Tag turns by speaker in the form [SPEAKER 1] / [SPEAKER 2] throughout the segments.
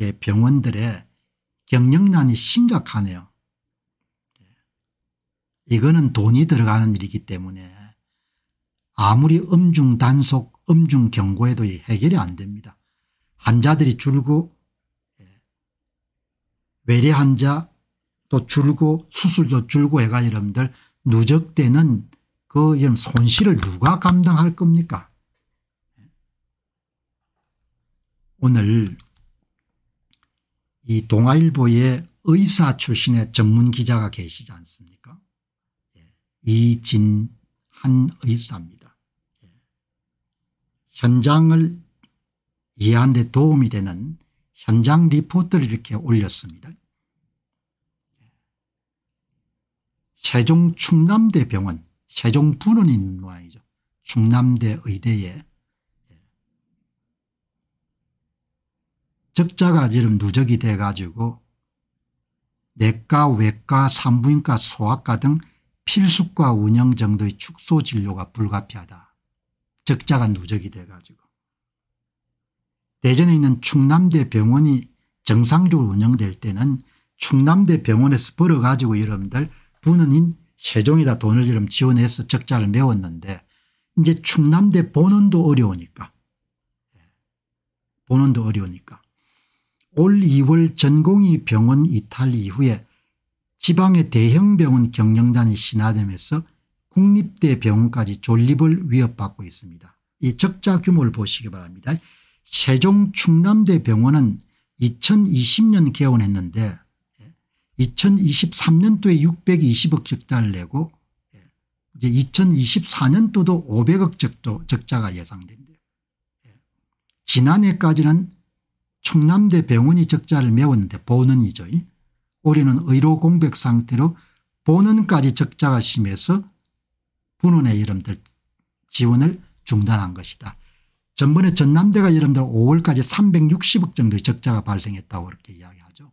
[SPEAKER 1] 예, 병원들의 경영난이 심각하네요. 예. 이거는 돈이 들어가는 일이기 때문에 아무리 음중 단속 음중 경고에도 해결이 안 됩니다. 환자들이 줄고 예. 외래 환자 또 줄고 수술도 줄고 해가 여러분들 누적되는 그 손실을 누가 감당할 겁니까 오늘 이 동아일보의 의사 출신의 전문 기자가 계시지 않습니까 예. 이진한 의사입니다. 예. 현장을 이해하는 데 도움이 되는 현장 리포트를 이렇게 올렸습니다. 예. 세종 충남대 병원 세종분은 있는 모양이죠. 충남대 의대에 적자가 지금 누적이 돼 가지고 내과 외과 산부인과 소아과 등 필수과 운영 정도의 축소 진료가 불가피하다. 적자가 누적이 돼 가지고. 대전에 있는 충남대 병원이 정상적으로 운영될 때는 충남대 병원에서 벌어가지고 여러분들 분원인 세종에다 돈을 이 지원해서 적자를 메웠는데 이제 충남대 본원도 어려우니까 예. 본원도 어려우니까 올 2월 전공의 병원 이탈 이후에 지방의 대형병원 경영단이 신화되면서 국립대 병원까지 존립을 위협받고 있습니다. 이 적자 규모를 보시기 바랍니다. 세종 충남대 병원은 2020년 개원했는데 2023년도에 620억 적자를 내고 이제 2024년도도 500억 적도 적자가 예상된대요. 지난해까지는 충남대 병원이 적자를 메웠는데 보는이죠. 올해는 의료 공백 상태로 보는까지 적자가 심해서 분원의 여러분들 지원을 중단한 것이다. 전번에 전남대가 여러분들 5월까지 360억 정도의 적자가 발생했다고 그렇게 이야기하죠.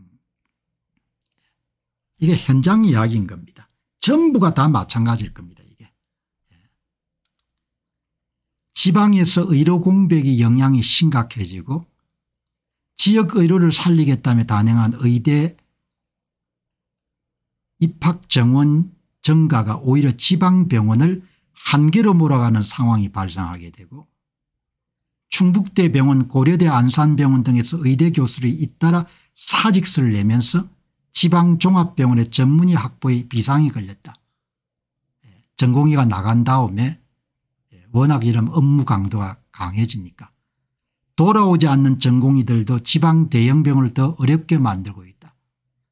[SPEAKER 1] 음. 이게 현장 이야기인 겁니다. 전부가 다 마찬가지일 겁니다. 이게. 예. 지방에서 의료 공백이 영향이 심각해지고 지역 의료를 살리겠다며 단행한 의대 입학 정원 증가가 오히려 지방병원을 한 개로 몰아가는 상황이 발생하게 되고 충북대 병원 고려대 안산병원 등에서 의대 교수를 잇따라 사직서를 내면서 지방종합병원의 전문의 확보에 비상이 걸렸다. 예, 전공의가 나간 다음에 예, 워낙 이런 업무 강도가 강해지니까 돌아오지 않는 전공의들도 지방 대형병을 더 어렵게 만들고 있다.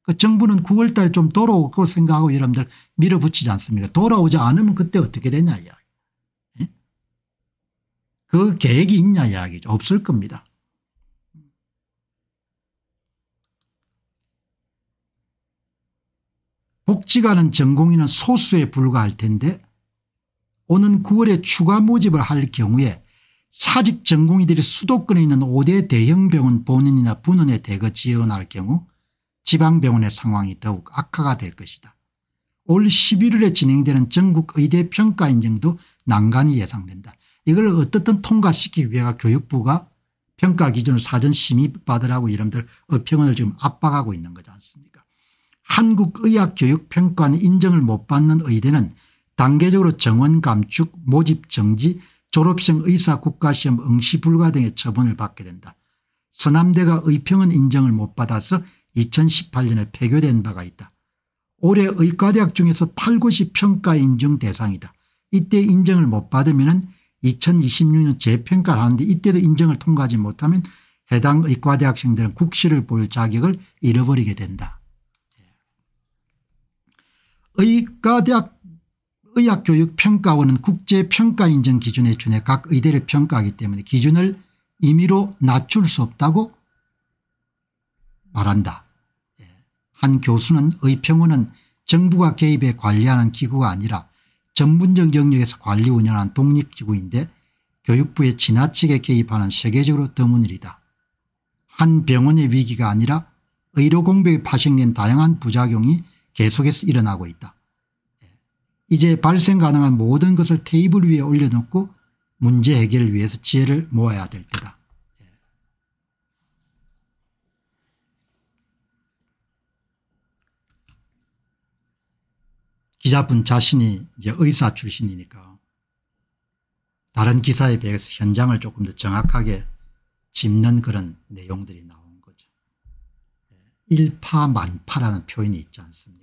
[SPEAKER 1] 그 정부는 9월 달에 좀 돌아오고 생각하고 여러분들 밀어붙이지 않습니까 돌아오지 않으면 그때 어떻게 되냐 이야기. 예? 그 계획이 있냐 이야기죠. 없을 겁니다. 복지관은 전공의는 소수에 불과할 텐데 오는 9월에 추가 모집을 할 경우에 사직 전공의들이 수도권에 있는 5대 대형병원 본인이나 분원에 대거 지원할 경우 지방병원의 상황이 더욱 악화가 될 것이다. 올 11월에 진행되는 전국의대평가 인증도 난간이 예상된다. 이걸 어떻든 통과시키기 위해 교육부가 평가 기준을 사전 심의 받으라고 이름들 어평을 지금 압박하고 있는 거지 않습니까 한국의학교육평가원 인정을 못 받는 의대는 단계적으로 정원 감축 모집 정지 졸업생 의사 국가시험 응시 불가 등의 처분을 받게 된다. 서남대가 의평은 인정을 못 받아서 2018년에 폐교된 바가 있다. 올해 의과대학 중에서 8곳이 평가 인정 대상이다. 이때 인정을 못 받으면 2026년 재평가를 하는데 이때도 인정을 통과하지 못하면 해당 의과대학생들은 국시를 볼 자격을 잃어버리게 된다. 예. 의과대학 의학교육평가원은 국제평가인증 기준에 준해 각 의대를 평가하기 때문에 기준을 임의로 낮출 수 없다고 말한다. 예. 한 교수는 의평원은 정부가 개입해 관리하는 기구가 아니라 전문적 영역에서 관리 운영한 독립기구인데 교육부에 지나치게 개입하는 세계적으로 드문 일이다. 한 병원의 위기가 아니라 의료 공백이 파생된 다양한 부작용이 계속해서 일어나고 있다. 이제 발생 가능한 모든 것을 테이블 위에 올려놓고 문제 해결을 위해서 지혜를 모아야 될 때다. 예. 기자분 자신이 이제 의사 출신이니까 다른 기사에 비해서 현장을 조금 더 정확하게 짚는 그런 내용들이 나온 거죠. 예. 일파만파라는 표현이 있지 않습니까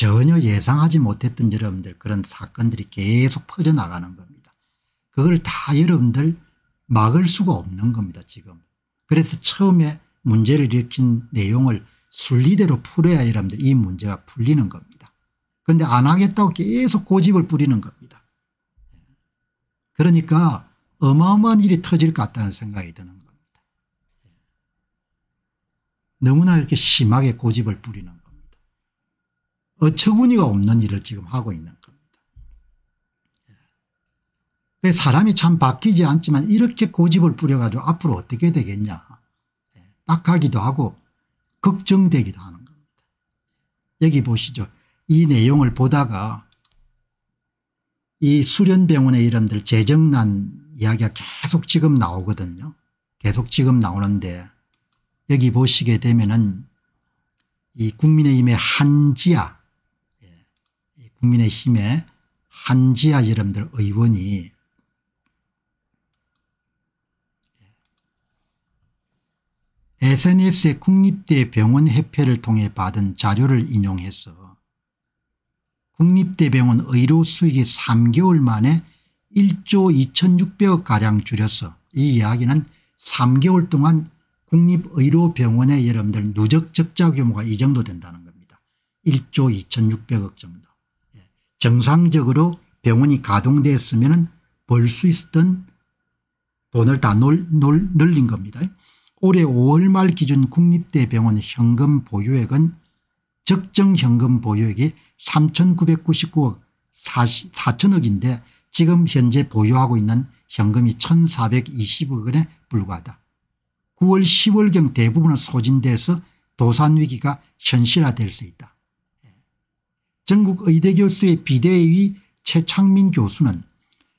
[SPEAKER 1] 전혀 예상하지 못했던 여러분들 그런 사건들이 계속 퍼져나가는 겁니다. 그걸 다 여러분들 막을 수가 없는 겁니다 지금. 그래서 처음에 문제를 일으킨 내용을 순리대로 풀어야 여러분들 이 문제가 풀리는 겁니다. 그런데 안 하겠다고 계속 고집을 부리는 겁니다. 그러니까 어마어마한 일이 터질 것 같다는 생각이 드는 겁니다. 너무나 이렇게 심하게 고집을 부리는 겁니다. 어처구니가 없는 일을 지금 하고 있는 겁니다. 예. 사람이 참 바뀌지 않지만 이렇게 고집을 부려가지고 앞으로 어떻게 되겠냐 예. 딱하기도 하고 걱정되기도 하는 겁니다. 예. 여기 보시죠. 이 내용을 보다가 이 수련병원의 이름들 재정난 이야기가 계속 지금 나오거든요. 계속 지금 나오는데 여기 보시게 되면은 이 국민의힘의 한지아 국민의힘의 한지하 여러분들 의원이 s n s 에 국립대 병원 협회를 통해 받은 자료를 인용해서 국립대병원 의료 수익이 3개월 만에 1조 2600억가량 줄여서 이 이야기는 3개월 동안 국립의료병원의 여러분들 누적 적자 규모가 이 정도 된다는 겁니다. 1조 2600억 정도. 정상적으로 병원이 가동됐으면 벌 수 있었던 돈을 다 놀, 놀, 늘린 겁니다. 올해 5월 말 기준 국립대병원 현금 보유액은 적정 현금 보유액이 3,999억 4 4천억인데 지금 현재 보유하고 있는 현금이 1,420억 원에 불과하다. 9월 10월경 대부분은 소진돼서 도산위기가 현실화될 수 있다. 전국의대교수의 비대위 최창민 교수는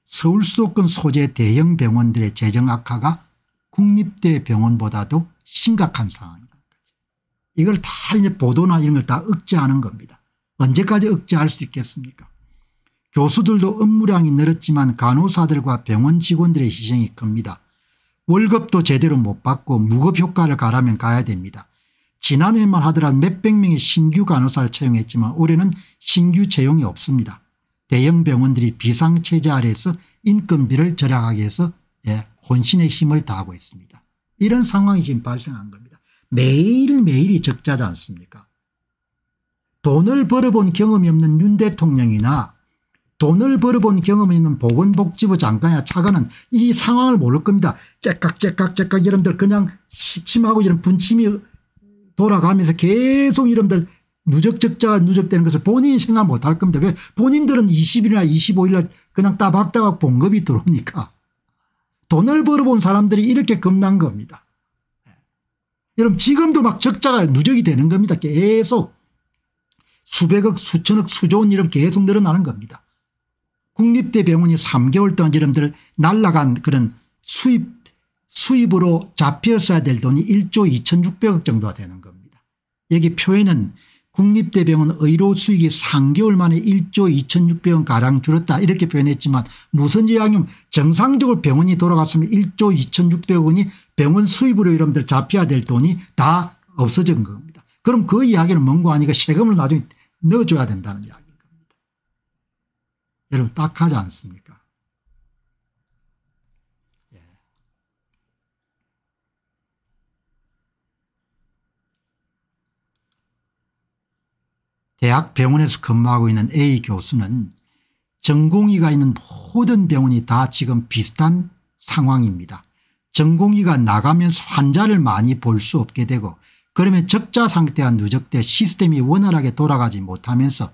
[SPEAKER 1] 서울 수도권 소재 대형 병원들의 재정 악화가 국립대 병원보다도 심각한 상황입니다. 이걸 다 이제 보도나 이런 걸 다 억제하는 겁니다. 언제까지 억제할 수 있겠습니까 교수들도 업무량이 늘었지만 간호사들과 병원 직원들의 희생이 큽니다. 월급도 제대로 못 받고 무급효과를 가라면 가야 됩니다. 지난해만 하더라도 몇백 명의 신규 간호사를 채용했지만 올해는 신규 채용이 없습니다. 대형 병원들이 비상체제 아래에서 인건비를 절약하기 위해서 예, 혼신의 힘을 다하고 있습니다. 이런 상황이 지금 발생한 겁니다. 매일매일이 적자지 않습니까 돈을 벌어본 경험이 없는 윤 대통령이나 돈을 벌어본 경험이 있는 보건복지부 장관이나 차관은 이 상황을 모를 겁니다. 째깍째깍째깍 여러분들 그냥 시침하고 이런 분침이 돌아가면서 계속 이름들 누적적자가 누적되는 것을 본인이 생각 못할 겁니다. 왜 본인들은 20일이나 25일날 그냥 따박따박 봉급이 들어옵니까 돈을 벌어본 사람들이 이렇게 겁난 겁니다. 예. 여러분 지금도 막 적자가 누적이 되는 겁니다. 계속 수백억 수천억 수조원 이름 계속 늘어나는 겁니다. 국립대병원이 3개월 동안 이름들 날라간 그런 수입 수입으로 잡혔어야 될 돈이 1조 2600억 정도가 되는 겁니다. 여기 표에는 국립대병원 의료 수익이 3개월 만에 1조 2600원가량 줄었다 이렇게 표현했지만 무슨 이야기면 정상적으로 병원이 돌아갔으면 1조 2600원이 병원 수입으로 여러분들 잡혀야 될 돈이 다 없어진 겁니다. 그럼 그 이야기는 뭔고 아니가 세금을 나중에 넣어줘야 된다는 이야기인 니다 여러분 딱하지 않습니까 대학 병원에서 근무하고 있는 A 교수는 전공의가 있는 모든 병원이 다 지금 비슷한 상황입니다. 전공의가 나가면서 환자를 많이 볼 수 없게 되고 그러면 적자 상태와 누적돼 시스템이 원활하게 돌아가지 못하면서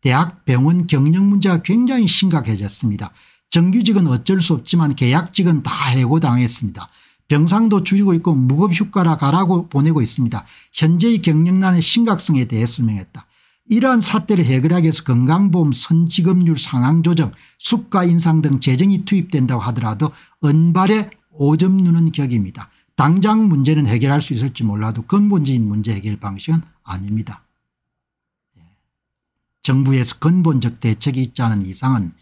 [SPEAKER 1] 대학 병원 경영 문제가 굉장히 심각해졌습니다. 정규직은 어쩔 수 없지만 계약직은 다 해고당했습니다. 병상도 줄이고 있고 무급휴가라 가라고 보내고 있습니다. 현재의 경영난의 심각성에 대해 설명했다. 이러한 사태를 해결하기 위해서 건강보험 선지급률 상황조정 수가 인상 등 재정이 투입된다고 하더라도 은발에 오점 누는 격입니다. 당장 문제는 해결할 수 있을지 몰라도 근본적인 문제 해결 방식은 아닙니다. 예. 정부에서 근본적 대책이 있지 않은 이상은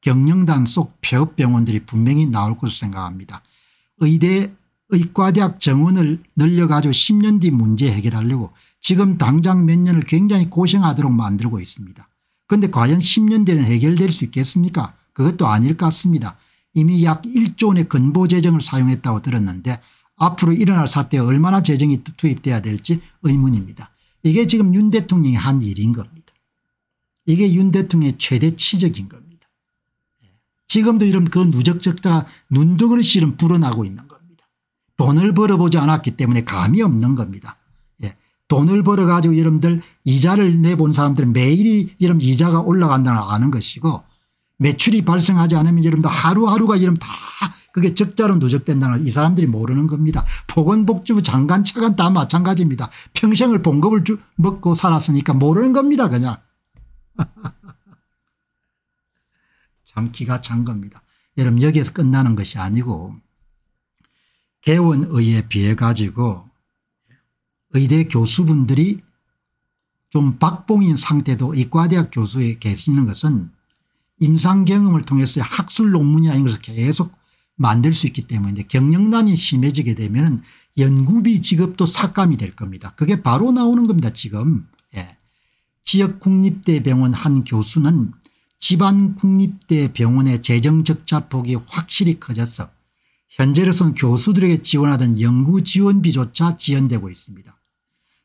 [SPEAKER 1] 경영단 속 폐업병원들이 분명히 나올 것으로 생각합니다. 의대 의과대학 정원을 늘려가지고 10년 뒤 문제 해결하려고 지금 당장 몇 년을 굉장히 고생하도록 만들고 있습니다. 그런데 과연 10년 뒤에는 해결될 수 있겠습니까 그것도 아닐 것 같습니다. 이미 약 1조 원의 근보 재정을 사용했다고 들었는데 앞으로 일어날 사태에 얼마나 재정이 투입돼야 될지 의문입니다. 이게 지금 윤 대통령이 한 일인 겁니다. 이게 윤 대통령의 최대 치적인 겁니다. 예. 지금도 이런 그 누적 적자가 눈덩어리씩은 불어나고 있는 겁니다. 돈을 벌어보지 않았기 때문에 감이 없는 겁니다. 돈을 벌어가지고 여러분들 이자를 내본 사람들은 매일이 여러분 이자가 올라간다는 걸 아는 것이고 매출이 발생하지 않으면 여러분들 하루하루가 여러분다 그게 적자로 누적된다는 걸이 사람들이 모르는 겁니다. 보건복지부 장관 차관 다 마찬가지입니다. 평생을 봉급을 주, 먹고 살았으니까 모르는 겁니다 그냥. 참 기가 찬 겁니다. 여러분 여기에서 끝나는 것이 아니고 개원의에 비해 가지고 의대 교수분들이 좀 박봉인 상태도 이과대학 교수에 계시는 것은 임상경험을 통해서 학술 논문이 아닌 것을 계속 만들 수 있기 때문에 경영난이 심해지게 되면 연구비 지급도 삭감이 될 겁니다. 그게 바로 나오는 겁니다 지금. 예. 지역국립대병원 한 교수는 지방국립대병원의 재정적자폭이 확실히 커졌어 현재로서는 교수들에게 지원하던 연구지원비조차 지연되고 있습니다.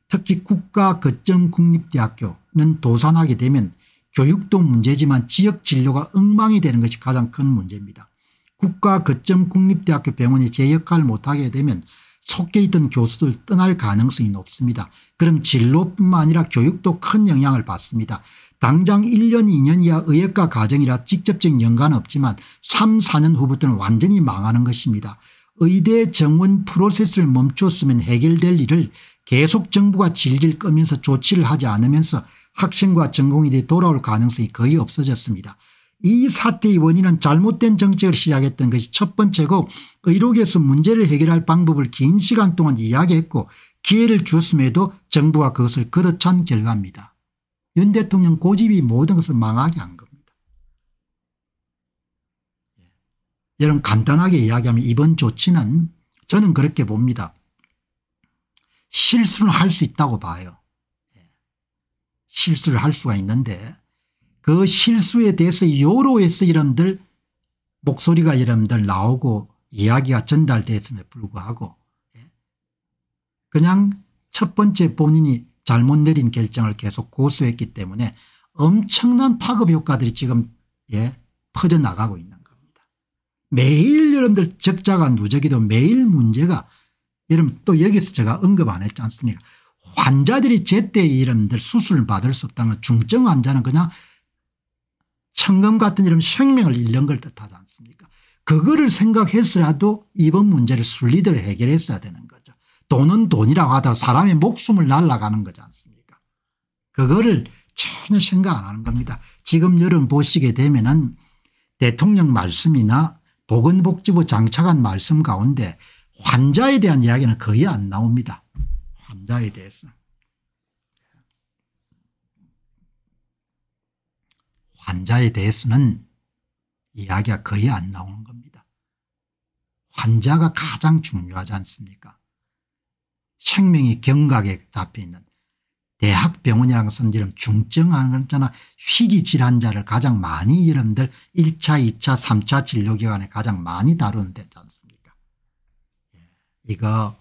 [SPEAKER 1] 특히 국가 거점 국립대학교는 도산하게 되면 교육도 문제지만 지역 진료가 엉망이 되는 것이 가장 큰 문제입니다. 국가 거점 국립대학교 병원이 제 역할을 못하게 되면 속해 있던 교수들 떠날 가능성이 높습니다. 그럼 진로뿐만 아니라 교육도 큰 영향을 받습니다. 당장 1년 2년 이하 의학과 가정이라 직접적인 연관은 없지만 3 4년 후부터는 완전히 망하는 것입니다. 의대 정원 프로세스를 멈췄으면 해결될 일을 계속 정부가 질질 끄면서 조치를 하지 않으면서 학생과 전공이 돌아올 가능성이 거의 없어졌습니다. 이 사태의 원인은 잘못된 정책을 시작했던 것이 첫 번째고 의료계에서 문제를 해결할 방법을 긴 시간 동안 이야기했고 기회를 주었음에도 정부가 그것을 그릇찬 결과입니다. 윤 대통령 고집이 모든 것을 망하게 한 겁니다. 예. 여러분 간단하게 이야기하면 이번 조치는 저는 그렇게 봅니다. 실수를 할 수 있다고 봐요. 예. 실수를 할 수가 있는데 그 실수에 대해서 요로에서 이름들 목소리가 여러들 나오고 이야기가 전달됐음에 불구하고 예. 그냥 첫 번째 본인이 잘못 내린 결정을 계속 고수했기 때문에 엄청난 파급 효과들이 지금 예, 퍼져나가고 있는 겁니다. 매일 여러분들 적자가 누적이도 매일 문제가 여러분 또 여기서 제가 언급 안 했지 않습니까 환자들이 제때 이런들 수술을 받을 수 없다는 건 중증 환자는 그냥 청금 같은 이런 생명을 잃는 걸 뜻하지 않습니까 그거를 생각해서라도 이번 문제를 순리대로 해결했어야 되는 거죠 돈은 돈이라고 하더라도 사람의 목숨을 날라가는 거지 않습니까 그거를 전혀 생각 안 하는 겁니다 지금 여러분 보시게 되면 은 대통령 말씀이나 보건복지부 장차관 말씀 가운데 환자에 대한 이야기는 거의 안 나옵니다. 환자에 대해서. 환자에 대해서는 이야기가 거의 안 나오는 겁니다. 환자가 가장 중요하지 않습니까? 생명이 경각에 잡혀있는 대학병원이라는 것은 이런 중증환자나 희귀질환자를 가장 많이 여러들 1차 2차 3차 진료기관에 가장 많이 다루는 데지 않습니까? 이거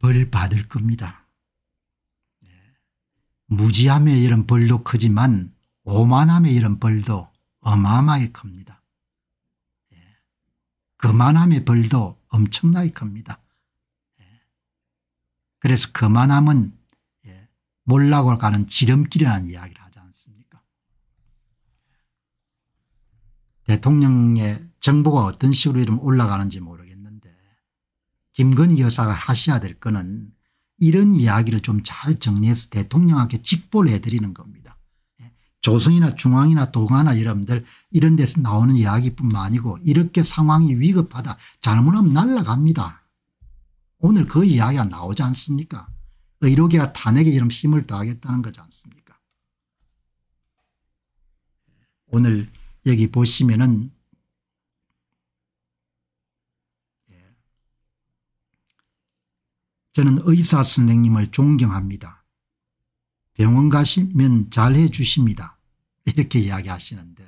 [SPEAKER 1] 벌 받을 겁니다. 네. 무지함의 이런 벌도 크지만 오만함의 이런 벌도 어마어마하게 큽니다. 네. 그만함의 벌도 엄청나게 큽니다. 네. 그래서 그만함은 예, 몰락을 가는 지름길이라는 이야기를 하지 않습니까 대통령의 정보가 어떤 식으로 이름 올라가는지 모르겠 습니다 김건희 여사가 하셔야 될 거는 이런 이야기를 좀 잘 정리해서 대통령한테 직보를 해드리는 겁니다. 예, 조선이나 중앙이나 동아나 여러분들 이런 데서 나오는 이야기뿐만 아니고 이렇게 상황이 위급하다 잘못하면 날라갑니다. 오늘 그 이야기가 나오지 않습니까 의료계가 탄핵에 이런 힘을 더하겠다는 거지 않습니까 오늘 여기 보시면은 저는 의사 선생님을 존경합니다. 병원 가시면 잘해 주십니다. 이렇게 이야기하시는데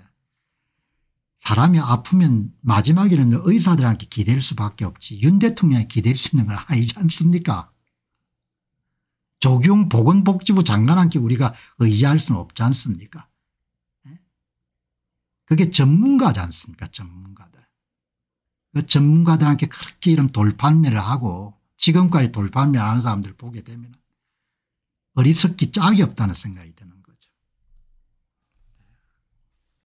[SPEAKER 1] 사람이 아프면 마지막에는 의사들한테 기댈 수밖에 없지 윤 대통령이 기댈 수 있는 건 아니지 않습니까? 조경 보건복지부 장관한테 우리가 의지할 수는 없지 않습니까? 예? 그게 전문가지 않습니까 전문가들. 그 전문가들한테 그렇게 이런 돌판매를 하고 지금까지 돌파하면아는 사람들 보게 되면 어리석기 짝이 없다는 생각이 드는